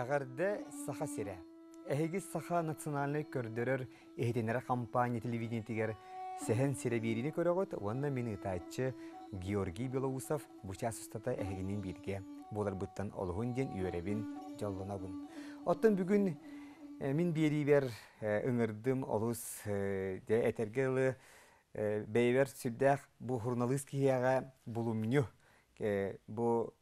Әғарды саха сире. Әһиги саха национальный көрдөрөр эһитенере компания телевидениетигер сәһен сире бирине көрөгөт, уонна мин ытаатчы Георгий Белоусов бучас устата әһигинин бирге. Болар буттан олгун ден үйөребин жалланабын. бүгүн э, мин берибер ыңырдым э, олус э, де этергелы бейбер сүлдәх бу журналист кияга булумню бу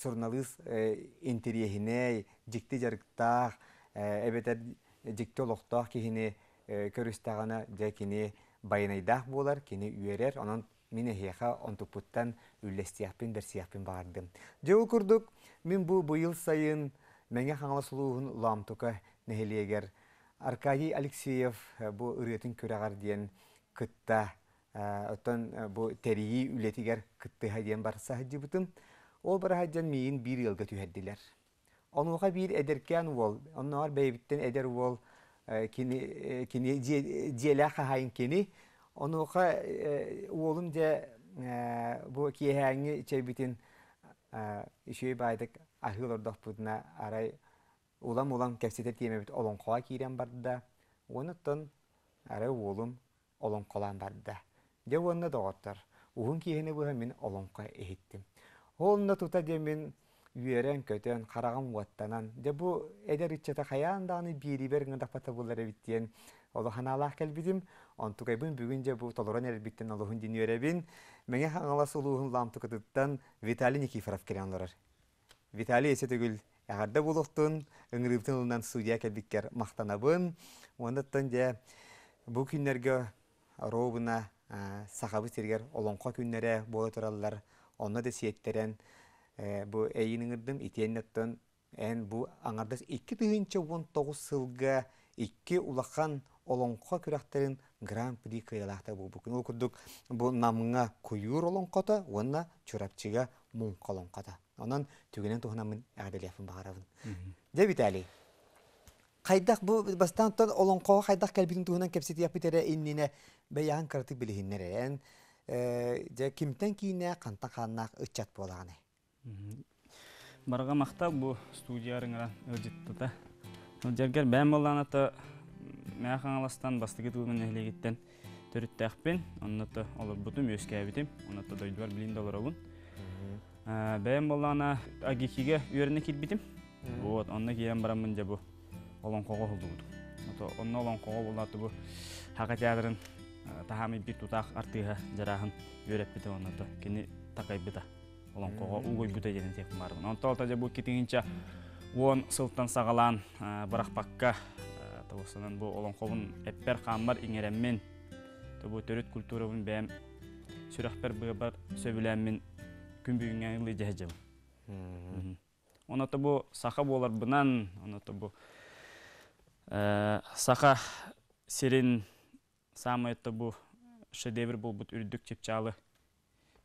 сурналыс э, интериехине жикти жарыктаах э, эбетер жикти олохтоох кихини э, көрүстагана кини байынайдаах буолар кини үерер анан мине эхиэха онтупуттан үллестиахпин берсиахпин баардым жол курдук мин бу быйыл сайын меңе хаңаласулуун ламтука нехилиегер аркадий алексеев бу ырыатын көрагар диен кытта оттон бу терии үлетигер кыттыха диен барса дибутым О берһә җәнмиң бириелгә түһәт диләр. Аныга бире әдеркән ул, аңнар бәй биттен әдер ул, э кини, э, дилә ха хай кини, аныга э, улым җа э, бу киһәнгә içе битен, байдык аһиллар даптуна, арай. Улам-улам кесәте йеме бит, улын кая кирен барды да. Уныттын арай улын, улын калан барды да. Дәүонны да аттыр. У киһәни бу мен улын Олна тута демин үйерен көтен қараған уаттанан. Де бұ әдер итчеті қаян дағыны бейрі берген дақпаты болар әбіттен. Олы ханалақ кәлбедім. Онтуғайбын бүгін де бұ толырын әрбіттен олығын ден үйеребін. Мәне хаңаласы ұлығын ламтықытыттан Виталий Никифоров керен олар. Виталий есе түгіл әғарда болықтын, үңіріптің ұлынан судия кәлбеккер мақтанабын. Оныттан де бұл күнлерге робына э, сақабы тергер олонқа күнлері болы тұралылар. Онна да сиеттерен э, бу эйиниңирдим итиеннеттен эн бу аңардас 2 тыгынча 19 сылга 2 улахан олонқа күрәхтерин гран-при кыялахта бу бүкін ол бу намыңа күйір олонқата онна чурапчыга мұң қолонқата онан түгенен тұхынамын әғделефін бағарабын деп итәли қайдақ бу бастан тұн олонқоға қайдақ кәлбитін тұхынан кепсет япы тере иннине бәяған кыртып білігіннер ән же э, кимтен кийине канта хааннаак ыччат буолаганы барга махта бу студиярыңара ылжыттыта ылжаргер бэм ыланата мээхаңаластан бастыгы тылгын эхлегиттен төрүттээхпин да олорбутум өскээбитим оннато дойдубар билинде олоробун бэм ылана э, агикиге үөрүнө кирбитим вот онна киен барамын же бу олоңкого улдубудум ото онна олоңкого булатыбу хака театрын тахами бир тутах артыга жараһын үйрәппите оннато кини такайбыта олон кого угойбута ден тек барбын онтолта же бу китиңинче он сылтан сагалан барахпакка табысынан бу олон кобун эппер хаммар иңереммен тобу төрөт культурабын бэм сүрәхпер быбар сөбүләммен күнбүйүңгә ылы жәҗәм онато бу саха болар бынан онато бу э, саха серин самый это был шедевр был бы урдук чепчалы.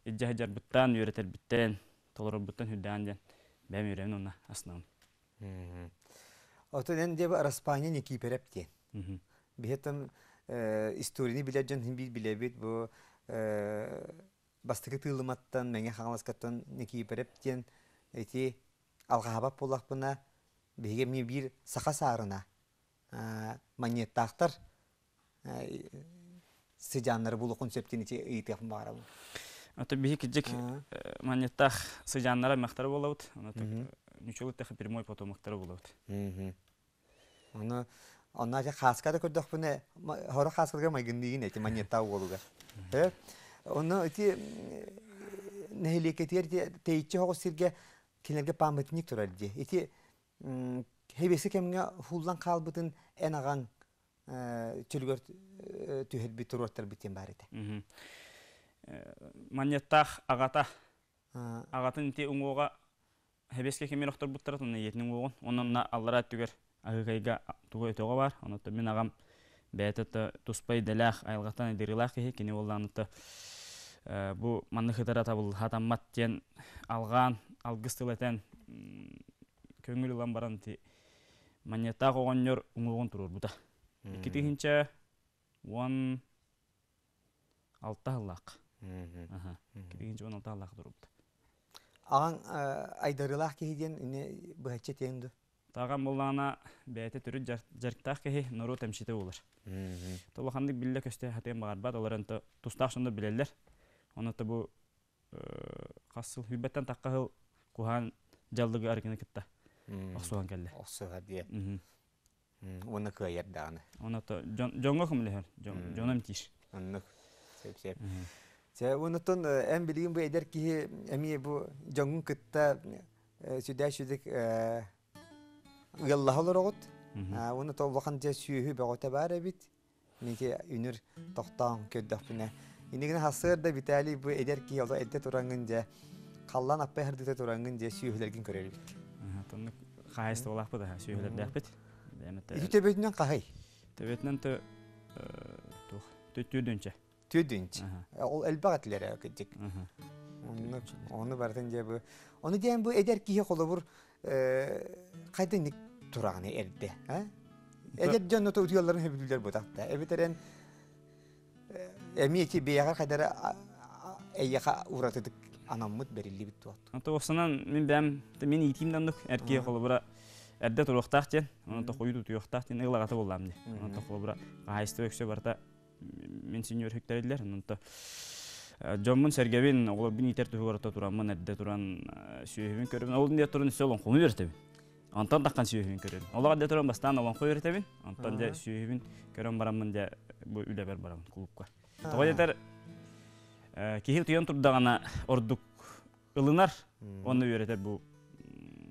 Иддяхаджар буттан үйретер биттен, толору буттан хүддан ден. Бәм үйрен онна основам. Отынен деп араспания не кипереп те. Бетім э, историяны біләджен химбит біләбет бұ э, бастығы тылыматтан, мэнгэ қаңласкаттан не кипереп тен. Эти алғабап болақ бұна, беге мен бір сақа сарына э, монеттақтар сыжаннар бұл концептиничи ыйтыахын баарабы Ото бихи киджик э, манеттах сыжаннара мақтар болабыт. Нүчөлөттах э, прямой потом мақтар болабыт. Аны Онна же хаскада көрдөк буне хоро хаскада магындыгин эти манетта болуга. Э? Онна э, эти нехлекетер тейчи хого сирге кинерге памятник турар ди. Эти хебеси кемге хулдан калбытын энаган чүлгөр түһүл бит туруаттар биттен бар ите. Маньяттах агата агатын те уңгоға хебеске кемер охтор буттар тунна етнин угон онун на аллара түгөр агыгайга тугой тога бар онотто мен агам бәтетті туспай дәләх айылғатан дирилах кеһи кини олланыты бу манны хытара табыл хатаммат тен алган алгыстыл этен көңүл улан баран ти маньятта когоннор уңулгон турур Икитихинче он алта аллак. Икитихинче он алта аллак дурупты. Аған э, кеген кейден үне бұхатче тенді. Тағам боллана бәйті түрі жарктақ кейі нұру тәмшеті олар. Толықандық білі көсте хатен бағар бад, оларын тұстақ шынды білелер. Оны бұ қасыл э, хүлбеттен таққа қыл жалдығы аргыны кітті. Ақсуған кәлі. Ақсуға дейе. Уны кыйыр даны. Уны то жонго хым лехер. Жоном тиш. Анны сеп сеп. Те уны тон э, эм билигин э, э, бу эдер ки эми бу жонгун кытта сүдә сүдик гыллаһалар то вакан те сүйүһү бөгөтө бит. бу Ити төбөтүнөн кахай. Төбөтүнөн тө төтүдүнчө. Төдүнч. Ол элбагатылар акыдык. Оны оны бардын же Оны дем бұ эдер кие колу бур кайдын э, турагыны элде, а? Эдер жөнө то утуялларын хебилдер бутакта. Эбетерен э, эмиети бияга кайдара эйяка уратыдык анаммыт берилли бит туат. мен бәм, мен итимдән дук қолы колу әрде тұрықтақ тен, онын тоқы үйді тұйықтақ тен, ұғылағаты боламын де. Онын тоқылы бұра қайсты өксе барта мен сеньор хектарелер, онын то э, Жомын сәргебен, олар бін итер тұхы барата тұрамын, әрде тұран э, сүйебен көрімін, ол де тұрын үсі олын құмы бертебін. Антан таққан сүйебен көрімін. Олар әрде тұран бастан олын құй бертебін, антан де сүйебен көрім барамын де бұл үлі бәр барамын клубқа. Тоғай етер, э, кейхіл тұян тұрдағана ордық ылынар, оны бертебін бұл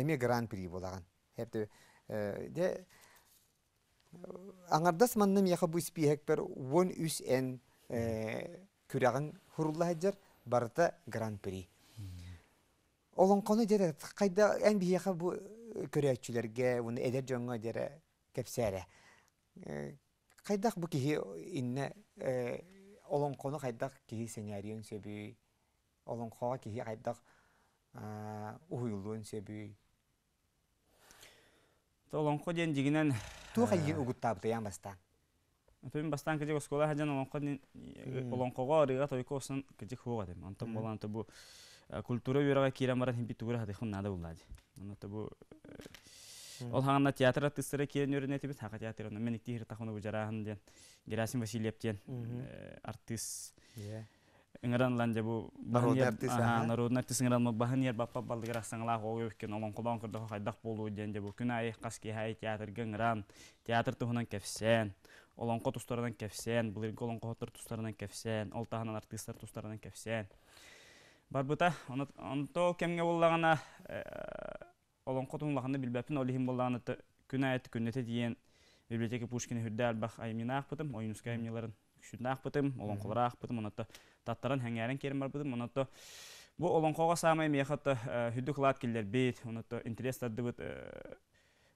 эме гран-при болаған. Хәпті де аңардас манным яха бу спиһәкпер 13 н күрәгән хуруллаһаҗар барта гран-при. Олон кону дере кайда эн яха бу көрәчүләргә, уны эдер җанга дере кепсәре. Кайдак бу киһи инне олон коны кайдак киһи сценарийын сөби, олон кога киһи кайдак уйлуын себей. Толон ходен дигинен туга йе угут табты ям баста. Тоим бастан кеге школа хаҗан улан ходен улан э, кого рига той косын кеге хуга ден. Онтан болан бу э, культура бирага кирам бара хим битугыр хаҗан хуна да булмады. Мына бу ол э, хаганда театр артистлары кире нөрене тибез хага театр онда мен ик тир тахуна бу жарахын ден. Герасим Васильевтен артист. ыңыран лан жабу народный артист ага народный артист ыңыран бахан ер баппа балдыгар асаңла огой өккен олон кулон кырды хайдак болуу ден жабу күн ай каски хай театр гыңран театр туһунан кефсен олонко тустарынан кефсен бул ирге олонко хотор тустарынан кефсен олтаханан артисттер тустарынан кефсен барбыта онто кемге боллагана олонко туңлаханы билбепин олихим боллагана күн айт күннете диен библиотека пушкина хүрдэ албах айминах бытым оюнуска аймниларын күшүннаах бытым олонколараах бытым онотто таттаран хәңәрен керем бар бұдым. Онотто бу олонқоға самай мехатта э, хүдді қылат келдер бейт, онотто интерес тадды бұд э,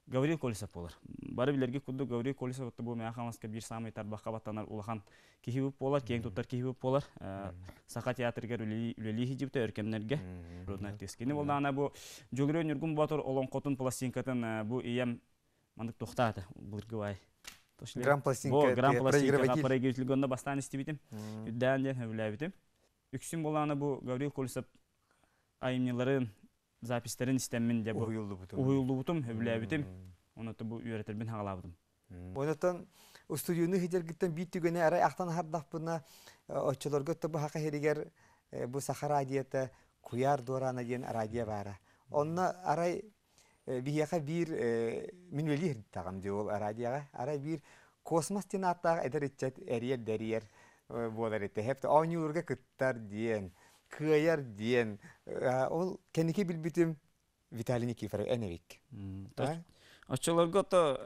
Гаврил Колесов болар. Бары билерге күдді Гаврил Колесов бұд бұл мәхаласка бір самай тарбаққа баттанар улахан кехи бұп болар, кең тұттар кехи бұп болар. Э, Сақа театргер үлелі хидіпті өркемнерге. Родна тескені болды. Ана бұ жүгірі өнергін бұлатыр олонқотын пластинкатын бұ ием мандық тоқтады. Бұлырғы грамм пластинка грамм пластинка проигрывательгонда бастан исти битим дән ден хөвлә битим үксүн буланы бу гаврил колсап айымныларын записьтерин истеммин деп уюлду бутум уюлду бутум хөвлә битим оноту бу үйрәтербин хагалабдым Онотан студияны хидергиттен бит түгене ара ахтан хардах буна э, оччолорго тобу хака херигер э, бу сахара диета куяр дорана диен радия бара. Онна арай бияха э, бир э, мин велир тагам же ол радиога ара бир космос тинаттаг эдер иччет эриер дерьер э, болар эте хепте аунюрга кыттар диен кыяр диен ол кеники білбітім Виталий Никифоров Эневик. Очолорго то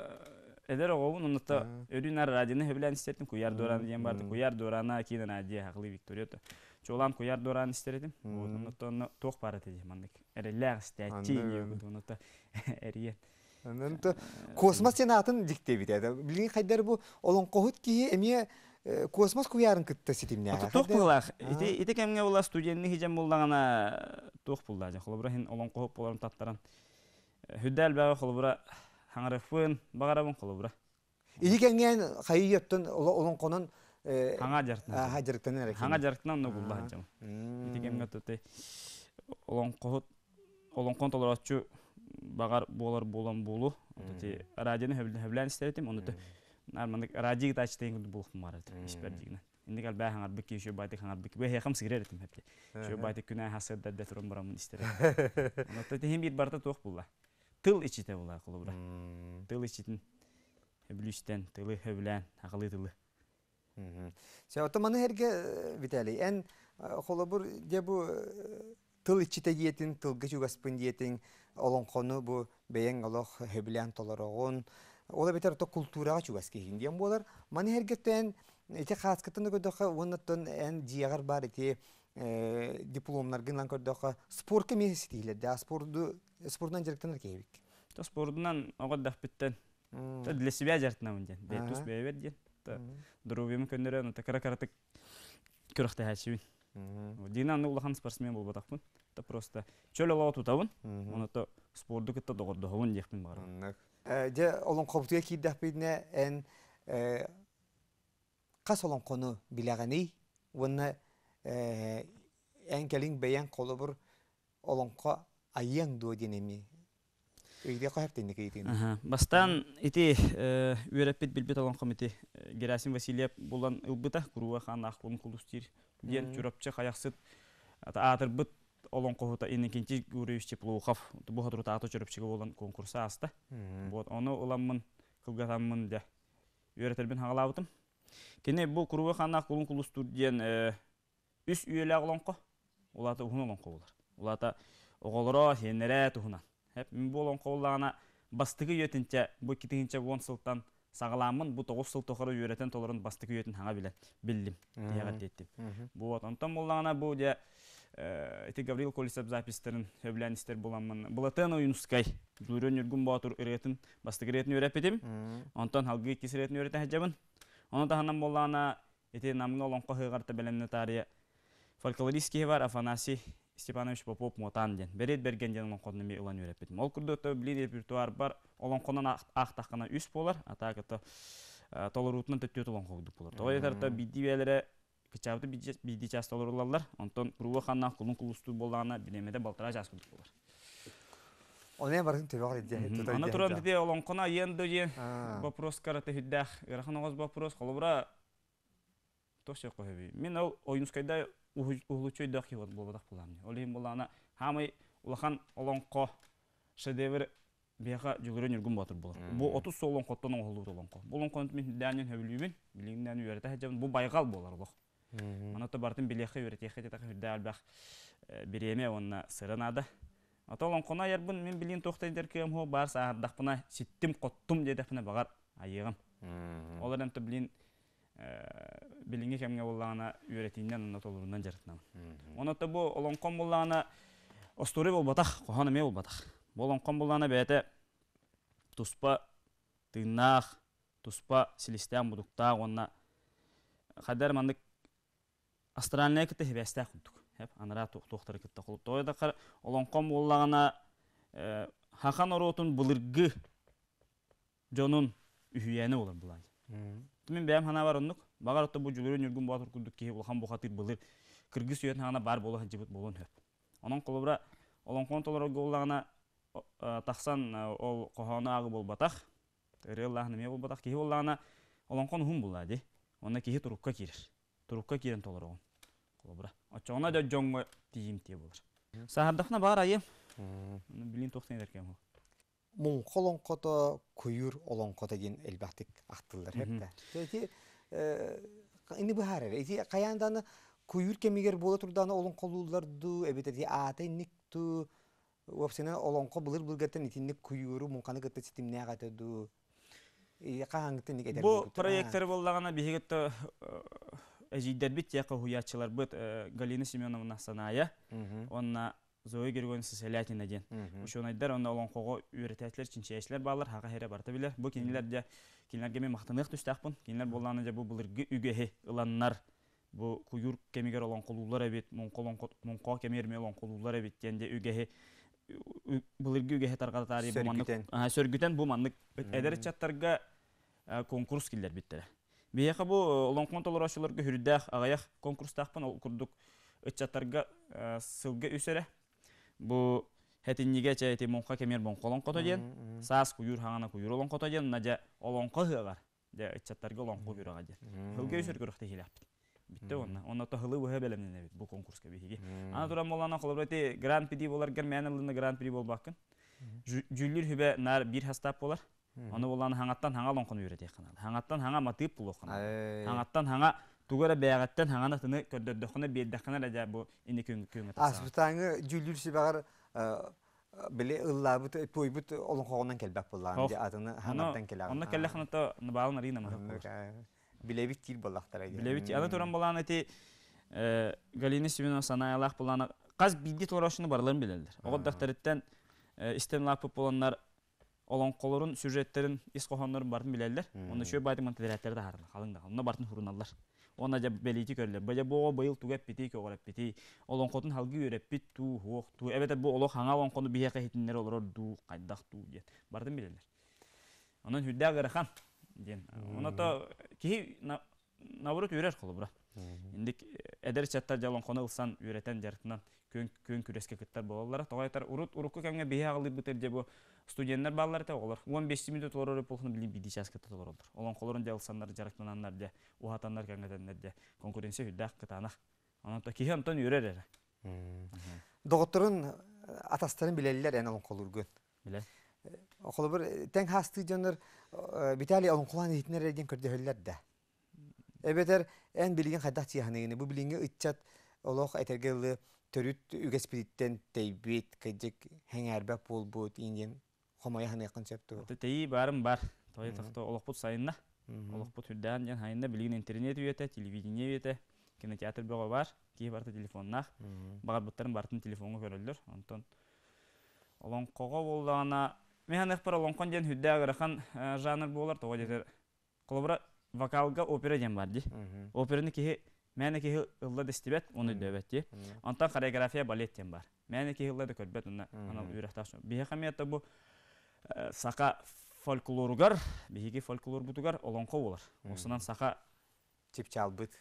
эдер оғуын ұнытта өрінар радионы хөбілән істеттім, күйар дораны дейін барды, күйар дорана кейін радия, Хақлы Виктория жолан куяр дуран истер тоқ тох барат эди мандык эриет космос э. диктебит бу олон кохут ки эми э, космос куярын кытта ситимне. Тох булах. Ите ите кемге була студентни хижам булдагана э, тох булда жа. Холбра хин олон кохуп Ханга жартын. Ага жартын эре. Ханга жартынан төте олон кохот олон кон толорачу багар болар болу. Инде бай хаңар байты хаңар бикки. Бай хам Тыл ичите Тыл ичитин. тылы хөблен, акылы тылы. Сен отоманы херге Виталий, эн холобур де бу тыл ичите диетин, тылгы жугаспын диетин, олон қону бу бейен олох хебилен толорогон, ола бетер то культураға жугас кихин диен болар. Маны херге тен эти хаскатын көдөкө оннаттан эн диягар бар эти э, дипломнар гынан көрдөкө спорт кемеси тиле, да спортду спортдан жертенер кейбик. То спортдан огод дахпиттен. То для себя жертнамын ден, бейтус та друбим көннөрөн ата каракаратык көрөхтө хачибин динаны улахан спортсмен болбатакпын та просто чөл олого тутабын оното спорду кытта догордохобун диякпин баары же ә, олон кобутуга кийдахпидне эн кас ә, олон ә, кону билегени уонна эн келин бэйен колобур олонко айян дуодинеми үйде қайып тендік ейтін бастан ити э, үйрәппет билбет олон комити герасим васильев булан ылбыта куруа хан ахлым кулустир ден чурапчы хаяқсыт атырбыт олон кохута инекенти гуревичи плухов бу хатыру таату чурапчыга болан конкурса аста вот оны уламмын кылгатаммын де үйрәтербин хагалабытым кене бұл куруа хан ахлым кулустур ден э, үс үйеле аглонко улата ухун олонко булар улата оголоро хенере тухунан Әп, мен болон қоллағына бастығы өтінче, бұл кетігінші 10 сылттан сағаламын, бұл 9 сылт тоқыры үйретен толырын бастығы өтін хаңа білі, білдім, деяғат деттім. от, онтан де, Гаврил запистерін, боламын. Бұлатын жүрен үргін үретін, бастығы үретін онтан халғы үретін Оны тағынан ғығарты бәлімні тария бар, Афанасий Степанович Попов мотан ден. Берет берген ден лонқонны ме улан өрәп бетім. Ол күрдікті білі репертуар бар. Олонқоннан ақтаққана үс болар. Атақ это толырутынан э, төттеу толонқоғдық болар. Тоғай етарта бидді бәлірі кычабыты бидді час толырулалар. Онтон күруі қаннан құлын құлысту болағына білемеде балтыра жас күлдік болар. Олай барын төбе қар едді. Ана тұрам деді олонқона енді ен вопрос караты хүддәқ. Ирақын оғаз вопрос қолыбыра тоқ шек қойып. Мен ол ойынскайда улучой дохи вот был бодах пуламни. Олим была она хамай улахан олонко шедевр бияха жүгүрөн үргүн батыр болар. Бұл 30 солон коттон оголуу толонко. Бул онко мен данын хөбүлүбүн, билиңден үйрөтө хажам бұл байгал болар бу. Мана то бартын билехе үйрөтө хете так дал бах биреме онна сырынады. Атолон кона ярбын мен билин тохтай дер кем хо барс ардакпына ситтим коттум деди бағар айыгым. Олар эм билин билинге кемге буллагана үйрәтиннән оннат олурундан жарытнан. Онотта бу олонком буллагана остуры болбатах, коханы ме болбатах. Бу олонком буллагана туспа тыннах, туспа селестян будукта онна хадар мандык астральная кете хебестә кундук. Хәп анара тохтыр кете кылып хахан булыргы жонун мен бәм хана бар оннук. Багар отта бу жүгөрөн жүргүн бу атыр күлдүк ки улхан бу хатыр былыр. Кыргыз сөйөтүн хана бар боло жибит болгон хөп. Онун кулубра олон контолор голлагына э, тахсан э, ол кохана агы бол батах. Реллахны ме бол ки боллагына олон булады. Онда ки турукка кирер. Турукка кирен толор да тийим те болор. бар муңқа олоңқото күйүр олоңқото деген элбактик актыллар хепте теки э, ини быхарер ити каянданы күйүр кемигер боло турданы олоңколуулар ду эбетети аата инник ту вовсена олоңко былыр былгатен итинник күйүрү муңканы кытта ситимнеагата ду бу проекттер боллагана бихигетто э, э, эжиддербит тияка хуячылар быт галина семеновна саная онна зои киргөнсү селятина ден. Ошон айдар онда олонкого кого үйрөтөтлөр чинчешлер балар хага хере барта билер Бу кинилер же кинилерге мен мактанык түштакпын Кинилер болланы же бу булыргы үгөһи ыланнар. Бу куюр кемигер олон кулуулар эбит, монколон монко кемер мелон эбит денде үгөһи булыргы үгөһи таргатары бу сөргүтен бу маннык эдер чаттарга конкурс килдер битте Бияка бу э, олон контолор ашыларга хүрдөх агаяк конкурстакпын ол курдук ычаттарга э, э, сылга үсөрө бу хэтин ниге чай эти мунха кемер бон колон кото ден сас куюр хана куюр олон кото ден надя олон кохыгар де чаттар голон куюр ага ден хылгейшер көрөхтө хилап битте онна онна то хылы бухе белемден бит бу конкурска бихиги ана туран болана кылып эти гран пиди болар гер мен алдында гранд пиди бол бакын жүлүр хүбэ нар бир хастап болар аны болана хаңаттан хаңа лонкон үйрөтэй канал хаңаттан хаңа матып булокан хаңаттан хаңа тугара бәгәттән хаңана тыны көрдөдөхнә бедәхнә раҗа бу инде күн күн таса. Аспитаңы жүлүр сибагар биле ылла бут той бут олон хогоннан келбәк булган ди атыны ханаттан келәгән. Онда келле ханатта набалын рина махмуд. Биле бит тил буллактар әйди. Биле бит аны туран булган әти Галина Семенова санаялах булган каз бидди торашыны барларын билелдер. Огыдактарыттан истемлап булганнар олон колорун сюжеттерин, ис кохонларын барын билелдер. Онда шөй байтыман тәдәрәтләр дә харлы. Халың да. хурун бартын он ажа белити көрлер түгәп боо көріп тугап Ол көгөрөп қотын олоңкотун халги үреппит ту хуок ту эбете бу олох хаңа олоңкону биэке хитиннер олар ду қайдақ ту диен бардым билелер онон хүддэ агырахан Оны оното кей науырыт өрер қолы индик эдер чаттар қоны ұлсан өретен жартынан күн көн күрәскә кеттер булалар. Тагайтар урут урукка кемгә бия агылып битер дә бу студентлар балалар та олар 15 минут олар полхны билин биди часка татылар олар. Олон колорын дә алсаннар жарактананнар дә, ухатаннар кәнгәдәннәр дә конкуренция үдәк кытанак. Анан та киһәм тон йөрәр. Докторын атастарын биләләр яна олон колур гөн. Билә. Околы бер тәң хасты дөнер Виталий э, олон кулан итнәр дигән күрдәһәлләр дә. Эбетер эн билген хайдах тиһәне бу билинге итчат олох әйтергәле төрүт үгэспиттен тейбит кэджик хәңәрбә пул бут инген хомая ханы якын септу. Тей барым бар. Той тахта олоқпут сайынна. Олоқпут хүддән ян хайында билген интернет үйәтә, телевидение үйәтә, кинотеатр бөгө бар, ки барта телефоннах. Багар буттарын бартын телефонга көрөлдөр. Онтон олон кого болдана механик пар олон конген хүддә аграхан э, жанр болар, тогы дер. Кылыбра вокалга опера дем бар ди. Операны ки Мәне ұлды ылла дистебет, оны дөбәтти. Онтан хореография балет тем бар. Мәне ки ылла да көрбет, оны ана үрәхтәш. Бихе хамиятта бу сака фольклоругар, бихеги фольклор бутугар олонко болар. Осынан сақа... тип чалбыт.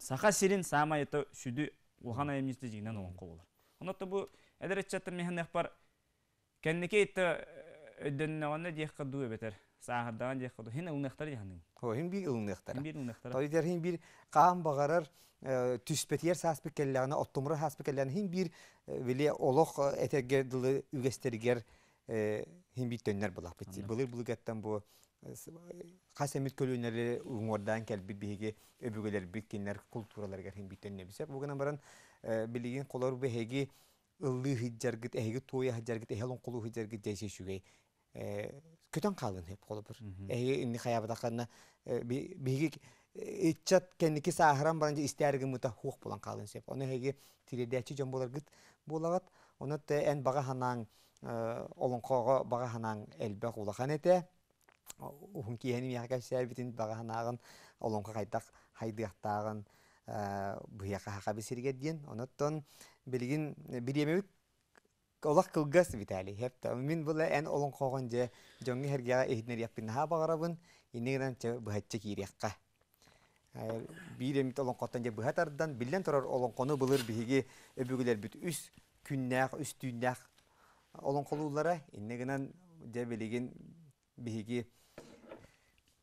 Сақа сирин сама это сүді улхан айымызды жигинен олонко болар. Онотта бу әдәрәтчәттер механник бар. Кәннеке итте өдөннәгәндә диһ кыдуе бетер. саһаддан дейх буду. Хин унэ хтар яһмын. Хо, хин би унэ хтар. би унэ хтар. Тойдер хин би кам багарар э, түспетер саспек келлегене оттумры хаспек келлегене хин би э, веле олох этеге дылы үгестергер хин э, би төннер булак бит. Булы булы бу хасемит көлөнөрле уңордан кел би биге өбүгөлөр би кинлер культуралар гар хин би төнне бисек. Бу гана баран билиген колор бехеги ылды хиджаргит эхеги тоя хиджаргит эхелон кулу хиджаргит дейсе шугай. көтөн қалын хеп қолыбыр. Эйе инни хаябадақанна биги итчат кенники сахаран баранжы истерге мута хух булан қалын сеп. Оны хеги тиридячи жон болар гыт булагат. Оны те эн бага ханан олон кого бага ханан элбе кулахан ете. Ухун киени мияка сәрбитин бага ханагын олонка кайтак хайдыяктагын буяка хака бисерге диен. Оноттон билгин бир олақ кылгас витали хеп та мин була эн олон когон же жоңги хергяга эхнер яппин ха багарабын инегран че бахатче кирекка биремит олон коттан же бахатардан билен турар олон кону былыр биги өбүгүлөр бүт үс күннәк үс түннәк олон колуулара инегран же билигин биги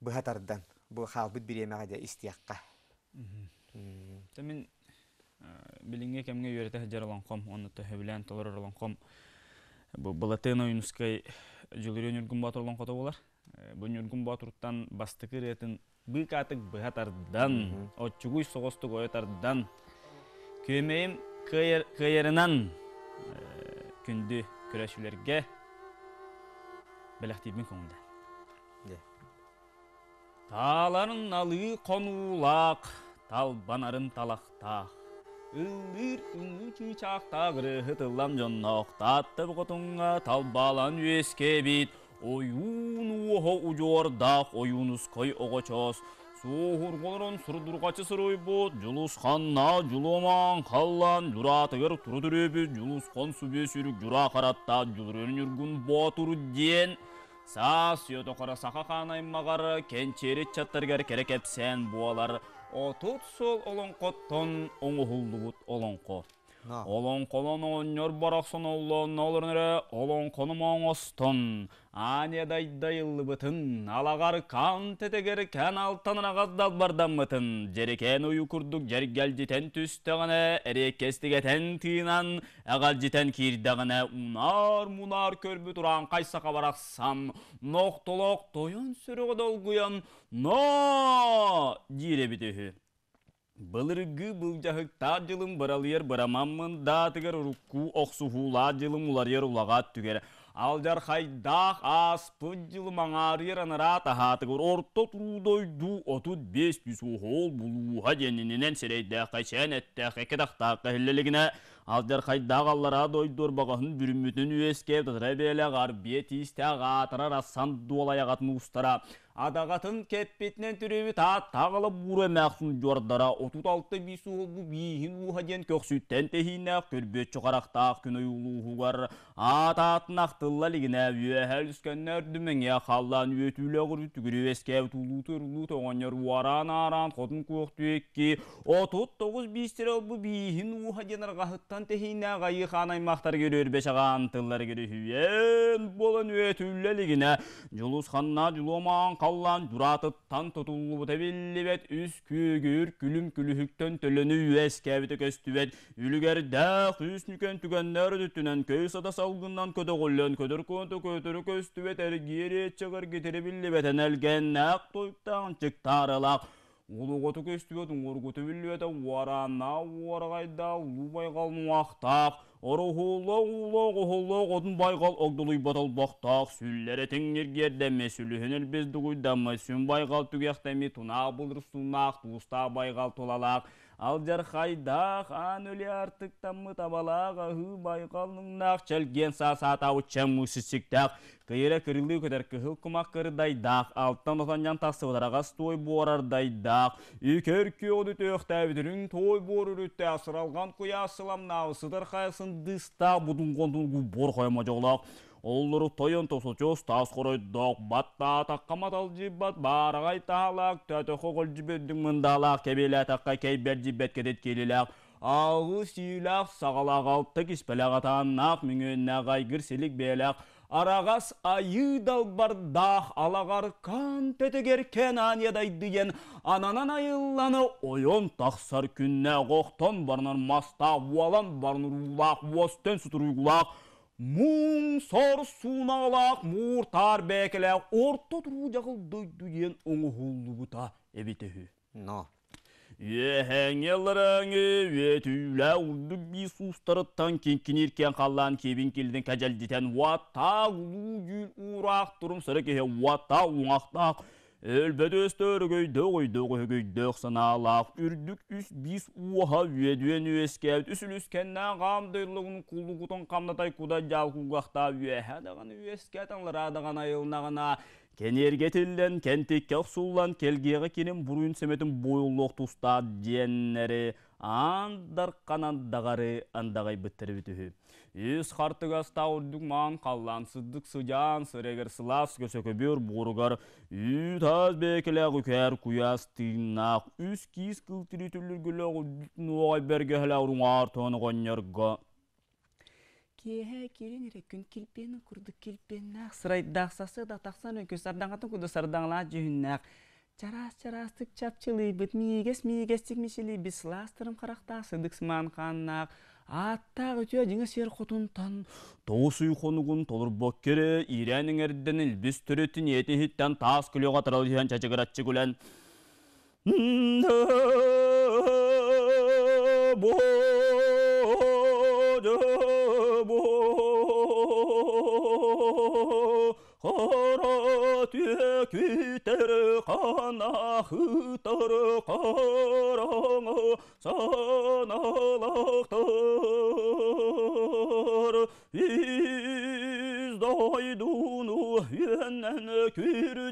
бахатардан бу халбыт биремага же истиякка Мен билинге кемге үйрете жаралан ком оны төһөбүлән толоролон ком бу балатына юнускай жилүрен юргун батырлан кото болар э, бу юргун батырдан бастыкы ретін бык атык быхатардан отчугуй согостук оятардан көмейим кыйырынан э, күнді күрәшілерге біләқтейбін көңілді. Таларын алы қонулақ, талбанарын талақтақ. Үңбір үңгі чақта ғыры хытылам жоннақ, татты талбалан үйеске бит, ойуын уға ұжуардақ, ойуыныз огочос оғачос, суғыр қолырын сұрдұрғачы сұрой бұд, жұлыс қанна, жұлыман, қаллан, жұратығыр тұрдыребі, жұлыс қан сүбес үрік жұра қаратта, жұлырын үргін батыр ден, Сас, сақа қанайым кенчері чаттыргар керек буалар, отут сол олонкоттон оңохуллубут олоңко Олон колон оннор барақсон оллон олырныры, олон өң ұстын. Ане дайдайлы бұтын, алағар қан тетегер кән алттан ағаздал бардан бұтын. Жерекен ұйы күрдік жергел жетен түстіғіне, тән тыйынан, әғал жетен кердіғіне, ұнар мұнар көрбі тұран қайсақа барақсам, ноқтылық тойын сүріғі долгуян, но, бұл былжахыктар жылым бұраманмын да датыгар рукку оқсухула жылым ер ұлағат түгер. Алдар хайдах ас пыт жылым ер анара тағатығыр орто тұрудой ду отут бес түсухол булуға денінінен қайшан әтті қекедақта әкедахтах Ал Алдар қайдақ аллара дойдор бағахын бүрімітін өскеп татыра беле ғар бетістә ғатыра рассан ағатын ұстара. Адағатын кәппетінен түреві таат тағылы бұра мәқсун жордара отут алты бису бұл бейхін ұхаден көксүттен тәхіне көрбет чоқарақтақ күн ұйылуғығар. Ататын ақтылла лігіне өәхәл үскәннәр дүміңе қаллан өтілі ғыр түгірі әскәв тұлу тұрлу тоғанер уаран аран қотын көқ түйекке. Отут тоғыз бейстерел бұл бейхін ұхаден ырғағыттан ғайы хан аймақтар көрер бешаған тыллар көрі хүйен болын өтілі лігіне. Жұлыс ханна жұломаң қаллан дұратыттан тұтылып тәбеллебет үс көгір күлім күліхіктен төліні үәс кәбіті көстүбет үлгер дәқ үс нүкен түгеннер дүттінен көй сада салғыннан көді қоллен көдір көті көтірі көстүбет әргері чығыр кетері білебет әнәлген әқ тойыптан чықтарылақ Улуғыту көстүбет, ұңғырғыту білебет, уарана, уарғайда, ұлубай қалмуақтақ, Орохулоулоғухулоғудын байғал огдулуй батал бақтақ сүлләрі теңнер гердәме сүліхінір біз дұғыдамы сүн байғал түгяқтәме тунақ бұлыр сунақ туыста байғал толалақ. Ал жархайдақ ан өлі артық таммы табалақ ағы байғалның нақ чәлген сасата ұтчам мұсісіктақ. Кыйра кырылды көтер кыхыл кумақ кырдайдақ, алттан отанжан тасы стой борардайдақ. Үкер кеоды төқтәвдірін той борыр үтті асыралған құя асылам науысыдар Дыста будун кондунгу бор коема жоглак оллору тойон жос, тас коройдок батта атакка матал жибат барагай таалак төтөхө кол жибеддин мындалак кебеле атакка кейбер жибет кетет келилак агы сүйүлак сагалак алтты киспелак атаанак белак арағас алағар қан кан кен кенаниядай дүйен ананан айылланы ойон тақсар күнне қоқтон барнар маста уалан барнар улақ уостен сутуруй муң сор суналақ мууртар бекеле орто туруу жагылдой дуен оңохуллубута та но Ехәңелләрәң өтүлә улды бисус тарыттан кинкин иркен қалан кебін келдің кәжәл дитән вата урақ тұрым сыры кеһе вата уңақтақ Элбедес төргөй дөгөй дөгөй гөй дөг саналақ үрдүк үс бис уха үедүен үескәүт үсүлүскәннән гамдырлыгын кулугутон камнатай куда кенергетілін кентек ұқсулан келгеғі кенен бұруын сәметін бойылық тұста аңдар андар дағары аңдағай біттірі бітігі. Ес қартығас маң ман сұддық сұдан сұрегір сылас көсекі бір бұрғар үт бекілі күкәр күйас тыйнақ үс кейс күлтірі күлі ғудытын оғай берге кеһе кирин иреккүн килпенин курдук сырай дақсасы да таксан өн көсардаңатын куду сардаңла жүһүннак чарас чарастык чапчылыйбыт миигес миигестик мишилийбит сылаастырым каракта сыдык сымаан каннак аттак өтө жиңе сер хотунтан тоус уйхонугун толурбок кере ирянин эрден илбис төрөтүн этихиттен таас күлөгө таралыян чачыгыратчы күлен бо Türk küter kana hıtır karanı sanalıktır. Biz daydunu yenen kürde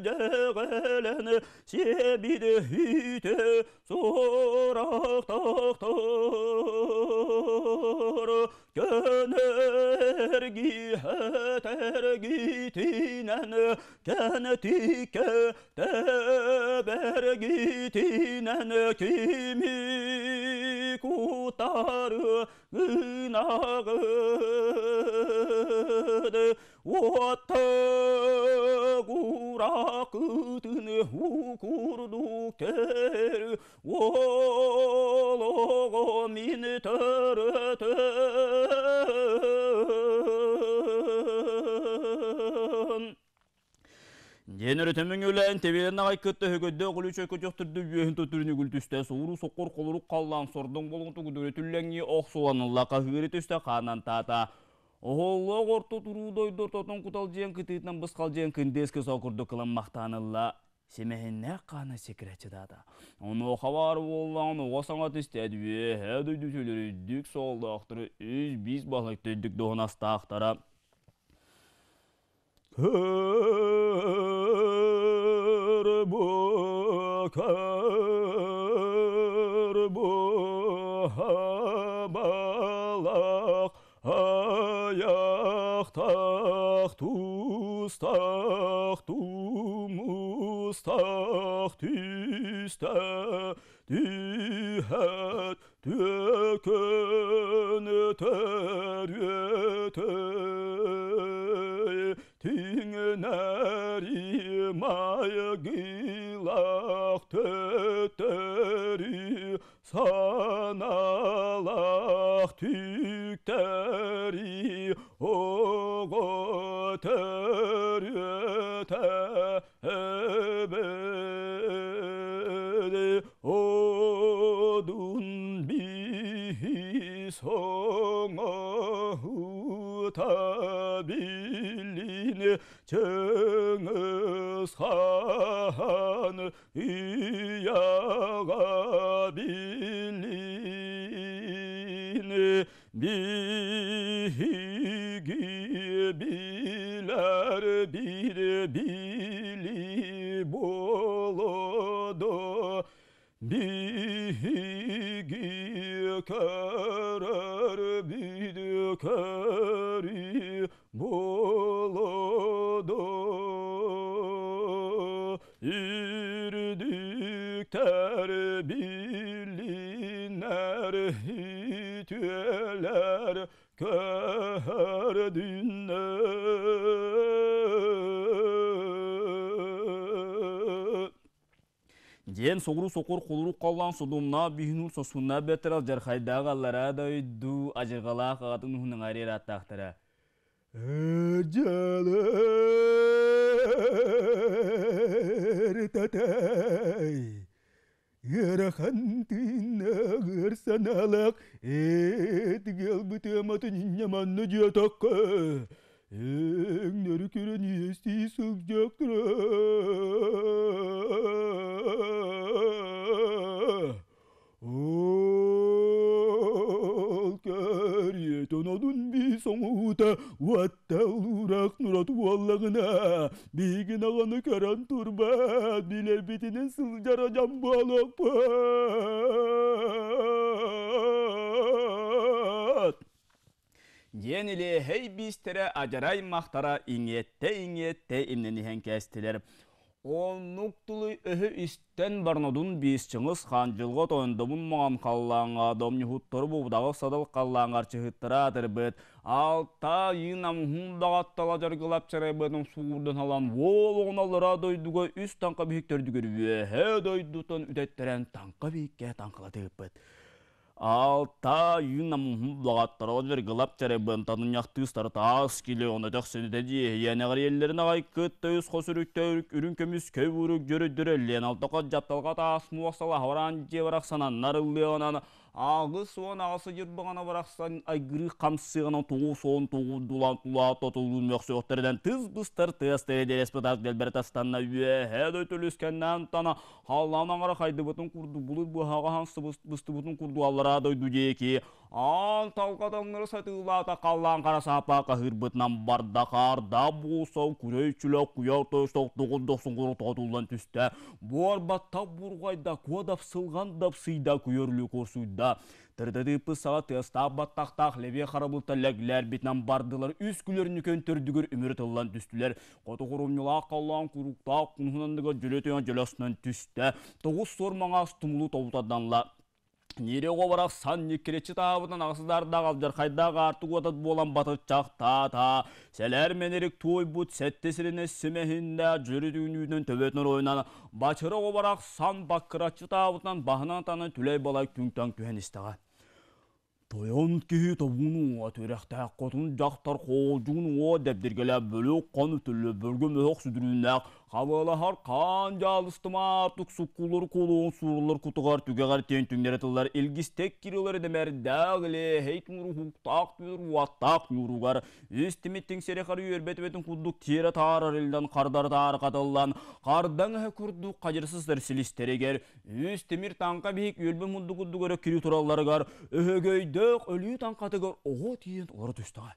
gelen sebid hite soraktaktır. Göndergi heter gitir gitinen Kenetike teber gitinen Kimi kutargınağıdı Otta kurakıtını hukurduk ter Oloğu min törötör Денері төмін өләін тебелерін ағай көтті өгөдді ұғылы үші көтіқтірді бүйін төтіріні күлтісті суыру соққыр қолырық қаллан сордың болыңты күдірі түлләңе оқ суанылла қағыры түсті қанан тата. Оғылы ғорты тұрудойды тотын құтал жен күтетінен бұсқал жен күндескі соқырды қылын мақтанылла. Семәһеннә қаны секреті дады. Оны қабар болған оғасаңа тістәді бе, әдөйді төлірі дүк солды ақтыры, үз біз бағлық төдік доғынасты Hır bu kır bu hamalak ayak tak tuz tak tumuz tak tüste dihet tükün ter тери майгылах төтери саналах түктери ого тери тебеди одун бихи соңаху tabilini Çıngiz Han üyagabilini Bilgi biler bir bili buludu Bilgi karar bir karar болоду ирдиктер билинер итүелер көрдүнө Ден соғыру соқыр қолыру қалан судумна бихну сосуна бетрал жарқайдағы аллара дөйді Ажырғалақ ағатын ұхының әрер аттақтыра. Эржалар татай Ярахантын агыр саналак Эдгел бытым атын няманны жатакка Эң нәркерен ести сүк жактыра О төнодун би соңута уатталурак нурат уаллагына бигин аганы каран турбат билер битинен сылжара жамбалакпат Еніле хей бистере ажарай мақтара иңетте иңетте имнені хенкестілер. Оннук тулы өһө истен барнодун бес чыңыз хан жылғы тойындымын мұған қаллаңа домни хуттор бубдағы садал қаллаңар чыхыттыра тірбет. Алта инам хұндағат дағаттала жаргылап бәдің суғырдан алан Ол оңалыра дойдуға үст таңқа бейіктерді көрбе. Хе дойдутын үдеттерен таңқа бейікке таңқыла тегіппет алта юнам благаттар одвер глап теребен танын яқты стар тас киле оны дөхсөне деди яны гареллерин агай кыт өз хосүрүк төрүк үрүн көмүс көйүрүк жөрөдүрө лен алтока жапталга тас муасала хоран жебарак санан Ағы суан ағасы жүрбіған абарақсан айгыры қамсығынан тұғы соң тұғы дулан тұла тотылғын мөқсеғттерден тыз бұстар тыз тәрелес бұтақ дәлбір үйе үйәд өтіліскеннен тана халланан қара қайды бұтын құрды бұлы бұхаға хансы бұсты бұтын құрды аллара дойду деке Ал талғаданыр сәтілада қаллан қарасапа қағырбытнан барда қарда болсау күрейчілі құяр төштоқ тұғындықсын құры тұғадулан түсті. Бұар батта бұрғайда сылған сылғандап сыйда күйерлі көрсуйда. Тірдедіпі сала тұста баттақтақ леве қарабылта ләгілер бетнан бардылар үз үкен түрдігір өмір тыллан түстілер. Қоты құрымныла қаллан құрықта құнғынандығы жүлетіян жүлесінен түсті. Тоғыз сормаңа тұмылы тауытаданла нере қобарақ сан некеретші табынан да қалдыр қайдағы артық отат болан батыт жақта та. Сәләр менерік той бұд сәттесіріне сіріне сүмәхінде үйдің үйден ойнаны. Бачыры қобарақ сан баққыратшы табынан бағынан таны түлей балай күнгтан күйен істіға. Тойон кихи табуну төректі қотын жақтар қолжуын о дәбдергелі бөлі қан түрлі бөлгі мөзіқ сүдіріннәқ хавала харкан жалыстыма тук суккулур кулуун сурулар кутугар түгәгәр тен түмнәретылар илгис тек кириләре дәмәр дәгли хейтмур хуктак түр ваттак юругар истимиттин сере хар юрбет бетен куддук тире тарар илдан кардар тар катыллан кардан хекурду кадырсыздар силис терегер истимир танка бик юлбе мунду куддугара кири туралларыгар өгөйдөк өлү танкатыгар ого тиен оры түстага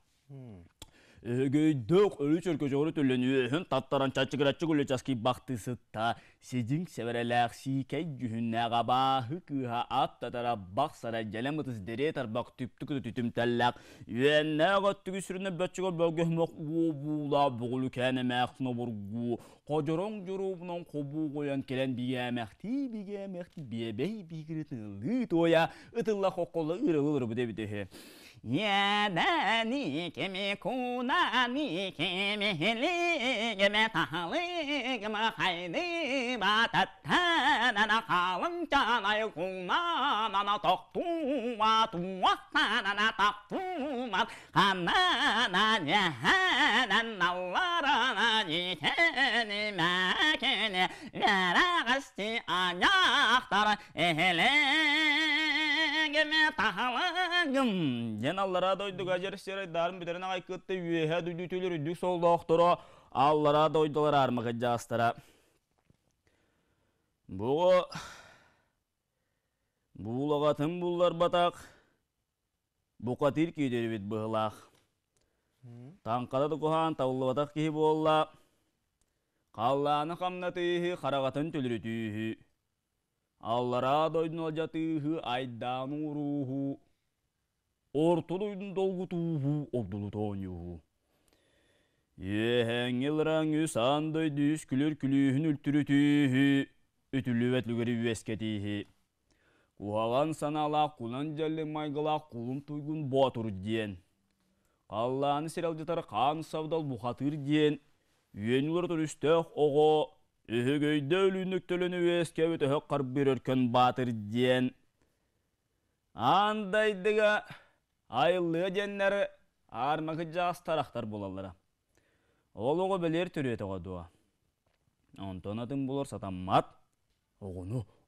гөйдөк өлүч өлкөжөгөрү төлөнүүһүн таттаран чачыгырачы гөлөчаски бактысытта сидин северелак сикей жүһүннага баахы кыыха аттатара бак сара жаламытыс дере тарбак түптү күтү түтүм таллак үэннэго түгү сүрүнө бөтчөгө бөгөмөк уубуула бугулу кэнэмээхтуна бургуу кожорон журубунон кобуу коян келен бигэмэхти бигэмэхти биэбэй бигиритылы тоя ытылла хокколла ырылырбы дебитеhe やだにけめこなにけめへれげめたれげまはいでばたったななかわんちゃなよこなななとくとわとわなななたとまかななにゃはななわらなにけにまけにやらがしてあにゃったらえへれ деме тахалагым ден аллара айдарым ажерсер дарын күтті агай дүйді түйлер үйдік сол солдоктуро аллара Бұғы, армыгы жастара бұллар батақ, Бұқа батак букатир күйдөрбит бұғылақ Таңқада дұқыған тауылы батақ киһи болла қалланы қамнатығы қарағатын түлірі түйі Аллара алларадойдун алжатыыхы айдаану рууху ортодойдун долгутууху обдулутоониуху Ехәңелраңы сандай дүс күлір күліхін үлтүрітіхі, үтілі лүгірі вескетіхі. Куғалан санала құнан жәлі майгыла кулын туйгын буатыр диен. Қалланы сералжытар қан савдал бұқатыр диен. Үйен үлір түрістөх үһүгөйдө лүнүк төлөнү өескеүтхөккар бүрөркөн баатыр диен андайдыга айыллыы деннары армахыжас тарахтар болала олго белэр төртго дуа онтонатың сатаммат атамат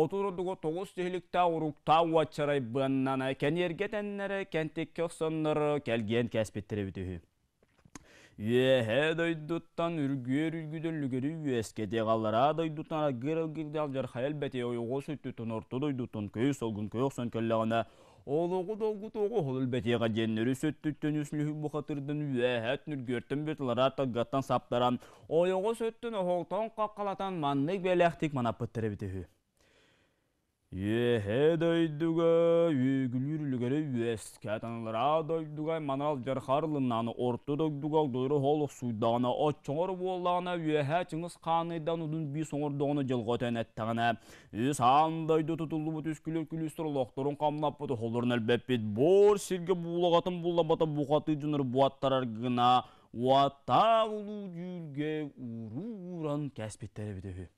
Отурдугу тогуз тихликта урукта уачарай бұаннана, теннере кәнтекке кёсөннөр келген кәспеттері бүтігі. Үйәхә дойдуттан үргер үлгүдөн үлгері үйәскеде қалара дойдуттан агыр алжар қайал бәте ойуғы сөйтті тұнорты дойдуттан көй солғын көй ұқсан көллағына Олуғы долгу тоғы холыл бәтеға жәннері сөттүттен үсілігі бұқатырдың үйәәт бетлара тағаттан саптаран. Ойығы сөттін оғылтан қаққалатан манны бәләқтік манапыттыры Ехе дойдуга үйгүлүрлүгөрү үеске атанылара дойдуга манарал жархарлынаны орты дойдуга дойру холук суйдагана от чоңор буоллагана үэхэ чыңгыз хааныйдан удун бий соңордоғуна жылғы төнеттагана үс аан дойду тутулубут үскүлөр күлүстөр лохторун камлаппыт холорун элбеппит бор сирге буулогатын буллабата бухаты жунур буаттарар гына уаттагулуу жүлге уру уран кәспиттери битехи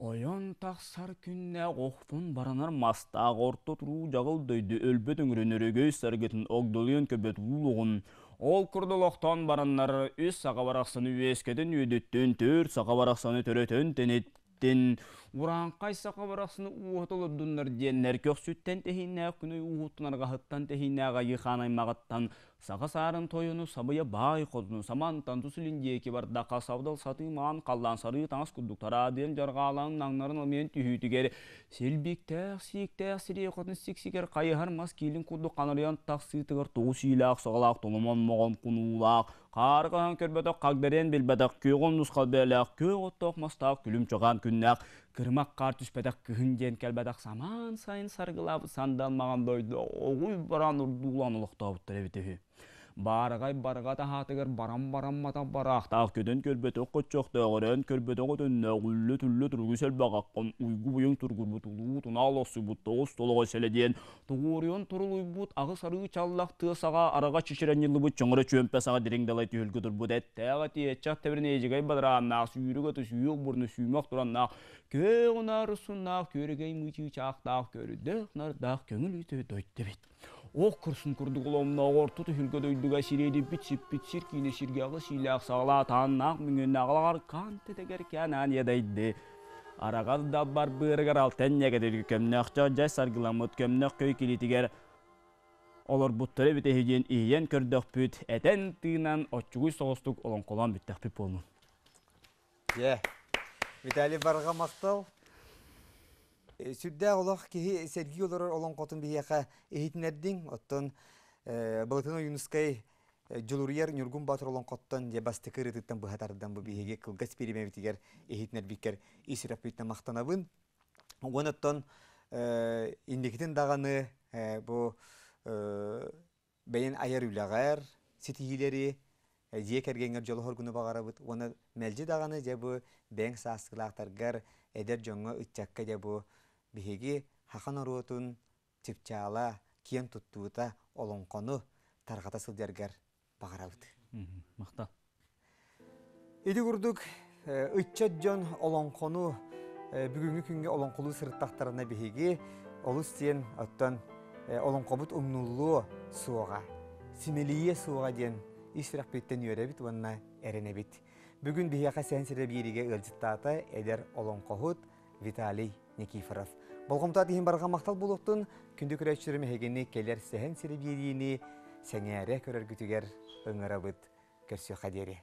Оян тақсар күнне оқпын баранар маста қорты тұру жағыл дөйді өлбөтін рөнірігөй сәргетін оғдылыын көбет ұлығын. Ол күрділоқтан бараннар үз сағабарақсыны өескетін өдіттен төр сағабарақсыны түретін тенеттен. Уран қай сағабарақсыны ұғытылып дұндар дейін көк сүттен тәхіне күні ұғытынарға ғыттан тәхіне ғайы қанаймағыттан Саға сарын тойыны сабыя бай қодыны саман танту сүлінде бар дақа савдал саты маан қалдан сары таңыз күддіктара ден жарғаланын аңнарын мен түйітігер. Селбектәқ, сиектәқ, сирей қотын сексекер қайығар мас келін күдді қанариян тақсытығыр тұғы сүйлақ, соғалақ, толыман моғын құнулақ, қарғаң көрбәтік қағдарен білбәтік, көйғын нұсқал бәләқ, көй оттық мастақ күлім чоған Кырмак кар түспедак кыһын диэн саман сайын саргылаабыт сандалмаган дойду огуй баран урдуулан улуктаабыттар эбитиһи барыгай барыгата хатыгар барам барам мата барахтаах көтөн көлбөтөк котчоктоогорен көлбөтөк өтөннө күллү түллү тургүсел багаккон уйгу буюң тургурбут улуу тунаалок суйбут тогус толого селедиен тугуруйон турул уйбут агы сарыы чаллах тыасага арага чичирен жылыбыт чоңоро чөмпе сага дириңдалай түйөлгү турбут эттеага тиетчак тебирин эжигай бадырааннаах сүйрүк өтү сүйүк бурну сүймөк тураннаах көөнар суннаах көрөгей мычыычаактаах көрүдөк нардах көңүл үтө дойттебит Оқ күрсін күрді құлымна орты түхілгі дөйдіға сиреді бітсіп бітсір кейіне сиргеғы силе ақсағыла таннақ мүнгін ағылағар қан тетегер кәнән едайды. Арағар да бар бұғырғар алтын негедергі көмнәқча жай саргыламыт көмнәқ көй келетігер. Олар бұттары бітехеден иен көрдіқ бүт, әтен тыынан отчуғы соғыстық олон қолан бүттәқ бүт болмын. Виталий Барғамақтау. Сүддәг олақ кеһи сәрги олорор олон қотын бияқа эхитнердин оттон э, былытын оюнускай жылурияр э, нүргүн батыр олон қоттон же бастыкыр бұхатардан бұ бу биһиге кылгас перемебитигер эхитнер биккер исирапитна мактанабын уоноттон э, индикитин дағаны бу бейен аяр үләгәр ситиилери жие кергеңер жолу хоргуну багарабыт оны мелжи дағаны же бу бең саскылактаргар эдер жоңго үтчакка же бу биһиги хахан оруотун чыпчаала киен туттуута олонкону тархата сылдергер багарабыт Мақта. Иди күрдік, үйтчет э, жон олонқону, э, күнгө күнге олонқолу сырттақтарына олус олыс оттон оттан э, олонқобыт умнуллу суға, симелие суға диен исфирақ беттен үйеребіт, ванна эренебит бүгүн бігеға сән сірі бейреге өлжіттата әдер олонқохуд Виталий Никифоров. Болғымта дейін барған мақтал болуқтың күнді күрәтшірімі хегені келер сәхен серебиеріні сәңәрі көрер күтігер ұңырабыт көрсі қадері.